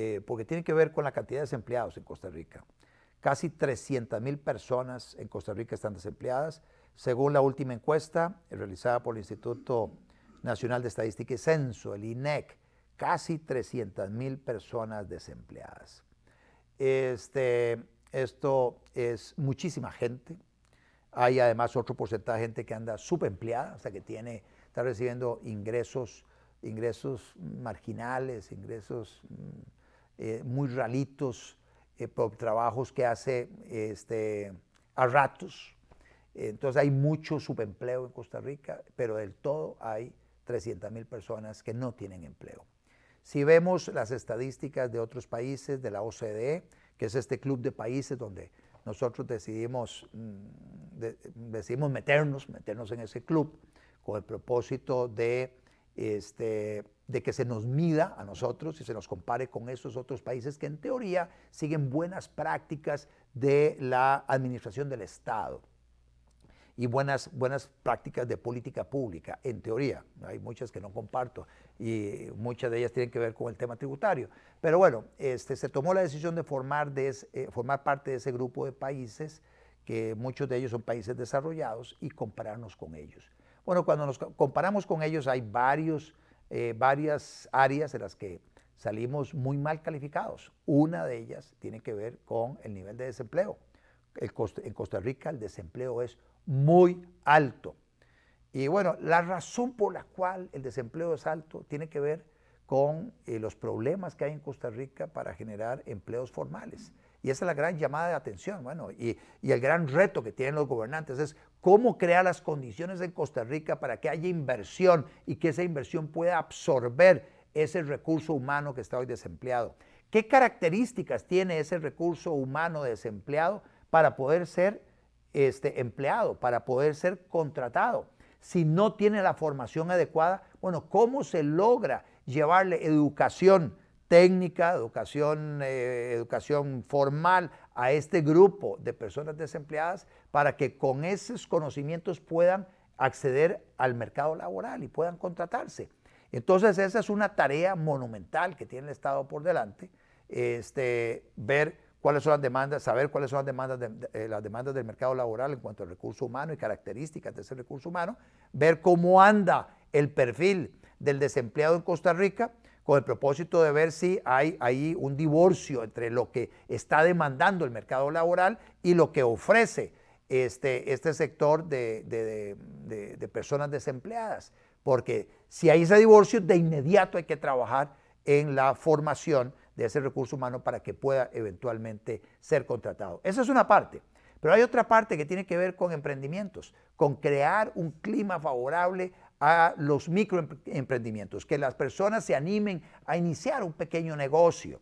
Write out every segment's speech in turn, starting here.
Eh, porque tiene que ver con la cantidad de desempleados en Costa Rica. Casi 300,000 personas en Costa Rica están desempleadas, según la última encuesta realizada por el Instituto Nacional de Estadística y Censo, el INEC, casi 300,000 personas desempleadas. Este, esto es muchísima gente. Hay además otro porcentaje de gente que anda subempleada, o sea que tiene, está recibiendo ingresos, ingresos marginales, ingresos mm, eh, muy ralitos, eh, por trabajos que hace este, a ratos. Entonces hay mucho subempleo en Costa Rica, pero del todo hay 300 mil personas que no tienen empleo. Si vemos las estadísticas de otros países, de la OCDE, que es este club de países donde nosotros decidimos, mm, decidimos meternos, meternos en ese club, con el propósito de este, de que se nos mida a nosotros y se nos compare con esos otros países que en teoría siguen buenas prácticas de la administración del Estado y buenas, buenas prácticas de política pública, en teoría. Hay muchas que no comparto y muchas de ellas tienen que ver con el tema tributario. Pero bueno, este, se tomó la decisión de formar, de eh, formar parte de ese grupo de países, que muchos de ellos son países desarrollados, y compararnos con ellos. Bueno, cuando nos comparamos con ellos hay varios, eh, varias áreas en las que salimos muy mal calificados. Una de ellas tiene que ver con el nivel de desempleo. en Costa Rica el desempleo es muy alto. Y bueno, la razón por la cual el desempleo es alto tiene que ver con eh, los problemas que hay en Costa Rica para generar empleos formales. Y esa es la gran llamada de atención, bueno, y, el gran reto que tienen los gobernantes es cómo crear las condiciones en Costa Rica para que haya inversión y que esa inversión pueda absorber ese recurso humano que está hoy desempleado. ¿Qué características tiene ese recurso humano desempleado para poder ser este, empleado, para poder ser contratado? Si no tiene la formación adecuada, bueno, ¿cómo se logra llevarle educación? técnica, educación, eh, educación formal a este grupo de personas desempleadas para que con esos conocimientos puedan acceder al mercado laboral y puedan contratarse. Entonces esa es una tarea monumental que tiene el Estado por delante, este, ver cuáles son las demandas, saber cuáles son las demandas, eh, las demandas del mercado laboral en cuanto al recurso humano y características de ese recurso humano, ver cómo anda el perfil del desempleado en Costa Rica, con el propósito de ver si hay ahí un divorcio entre lo que está demandando el mercado laboral y lo que ofrece este, este sector de, de personas desempleadas. Porque si hay ese divorcio, de inmediato hay que trabajar en la formación de ese recurso humano para que pueda eventualmente ser contratado. Esa es una parte. Pero hay otra parte que tiene que ver con emprendimientos, con crear un clima favorable a los microemprendimientos, que las personas se animen a iniciar un pequeño negocio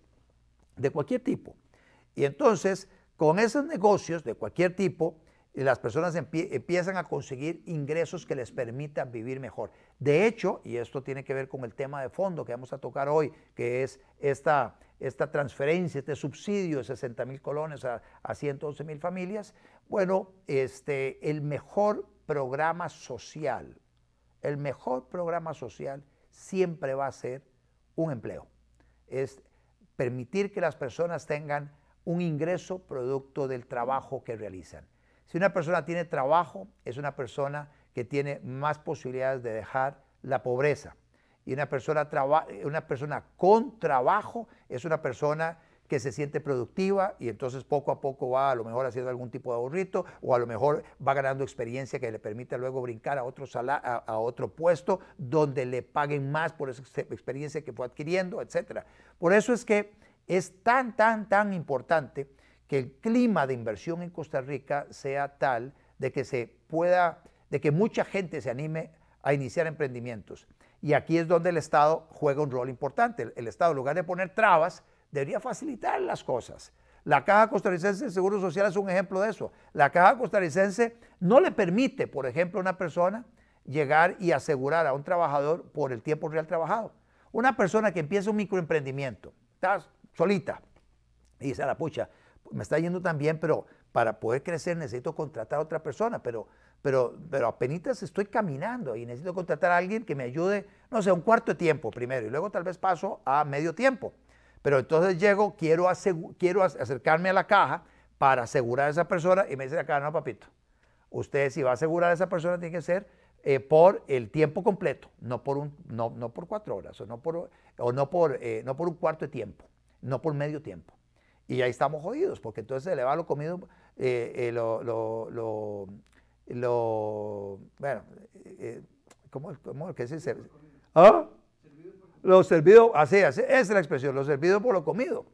de cualquier tipo. Y entonces, con esos negocios de cualquier tipo, las personas empiezan a conseguir ingresos que les permitan vivir mejor. De hecho, y esto tiene que ver con el tema de fondo que vamos a tocar hoy, que es esta, esta transferencia, este subsidio de 60 mil colones a, 111 mil familias, bueno, este, el mejor programa social el mejor programa social siempre va a ser un empleo. Es permitir que las personas tengan un ingreso producto del trabajo que realizan. Si una persona tiene trabajo, es una persona que tiene más posibilidades de dejar la pobreza. Y una persona, con trabajo es una persona que se siente productiva y entonces poco a poco va a lo mejor haciendo algún tipo de ahorrito o a lo mejor va ganando experiencia que le permita luego brincar a otro, a, otro puesto donde le paguen más por esa experiencia que fue adquiriendo, etc. Por eso es que es tan, tan, tan importante que el clima de inversión en Costa Rica sea tal de que se pueda, de que mucha gente se anime a iniciar emprendimientos. Y aquí es donde el Estado juega un rol importante. El, el Estado, en lugar de poner trabas, debería facilitar las cosas. La Caja Costarricense de Seguro Social es un ejemplo de eso. La Caja Costarricense no le permite, por ejemplo, a una persona llegar y asegurar a un trabajador por el tiempo real trabajado. Una persona que empieza un microemprendimiento, está solita, y dice a ah, la pucha, me está yendo tan bien, pero para poder crecer necesito contratar a otra persona, pero, pero, pero apenas estoy caminando y necesito contratar a alguien que me ayude, no sé, un cuarto de tiempo primero, y luego tal vez paso a medio tiempo. Pero entonces llego, quiero, quiero acercarme a la caja para asegurar a esa persona y me dice acá, no, papito, usted si va a asegurar a esa persona tiene que ser eh, por el tiempo completo, no por, un, no, por cuatro horas o, no por, o no, por, eh, no por un cuarto de tiempo, no por medio tiempo. Y ahí estamos jodidos, porque entonces le va lo comido, eh, lo, lo, lo, lo, bueno, ¿cómo, cómo que se dice? ¿Ah? lo servido, así, es la expresión, lo servido por lo comido.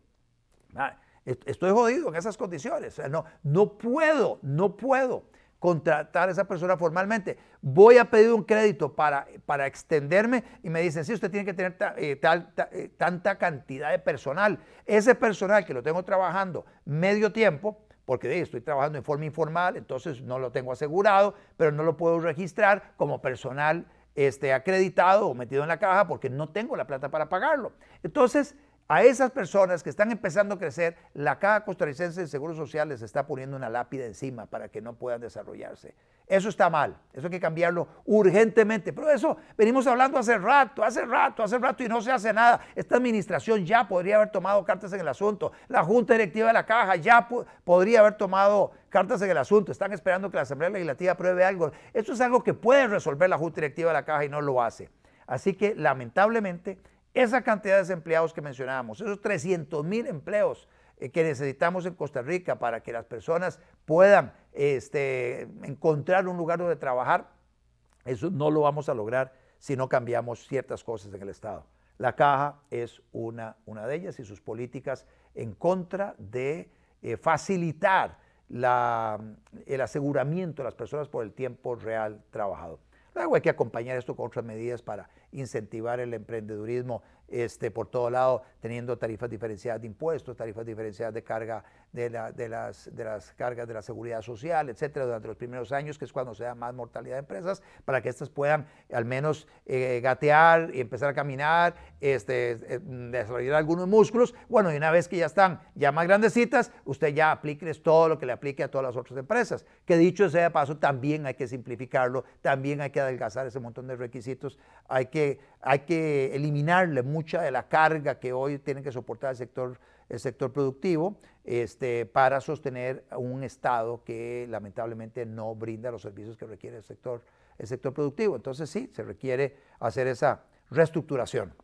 Ah, estoy jodido en esas condiciones. no, no puedo, no puedo contratar a esa persona formalmente. Voy a pedir un crédito para, para extenderme y me dicen, sí, usted tiene que tener eh, eh, tanta cantidad de personal. Ese personal que lo tengo trabajando medio tiempo, porque estoy trabajando en forma informal, entonces no lo tengo asegurado, pero no lo puedo registrar como personal esté acreditado o metido en la caja porque no tengo la plata para pagarlo. Entonces, a esas personas que están empezando a crecer, la Caja Costarricense de Seguros Sociales les está poniendo una lápida encima para que no puedan desarrollarse. Eso está mal, eso hay que cambiarlo urgentemente. Pero eso venimos hablando hace rato, hace rato, hace rato y no se hace nada. Esta administración ya podría haber tomado cartas en el asunto. La Junta Directiva de la Caja ya podría haber tomado cartas en el asunto. Están esperando que la Asamblea Legislativa apruebe algo. Eso es algo que puede resolver la Junta Directiva de la Caja y no lo hace. Así que lamentablemente esa cantidad de desempleados que mencionábamos, esos 300 mil empleos eh, que necesitamos en Costa Rica para que las personas puedan este, encontrar un lugar donde trabajar, eso no lo vamos a lograr si no cambiamos ciertas cosas en el Estado. La caja es una, una de ellas y sus políticas en contra de eh, facilitar el aseguramiento de las personas por el tiempo real trabajado. Luego hay que acompañar esto con otras medidas para incentivar el emprendedurismo este, por todo lado, teniendo tarifas diferenciadas de impuestos, tarifas diferenciadas de carga de, la, las, de las cargas de la seguridad social, etcétera, durante los primeros años, que es cuando se da más mortalidad de empresas, para que éstas puedan al menos eh, gatear y empezar a caminar, este, eh, desarrollar algunos músculos. Bueno, y una vez que ya están ya más grandecitas, usted ya aplique todo lo que le aplique a todas las otras empresas. Que dicho sea de paso, también hay que simplificarlo, también hay que adelgazar ese montón de requisitos, hay que, hay que eliminarle mucho mucha de la carga que hoy tiene que soportar el sector, el sector productivo este, para sostener un Estado que lamentablemente no brinda los servicios que requiere el sector, el sector productivo. Entonces sí, se requiere hacer esa reestructuración.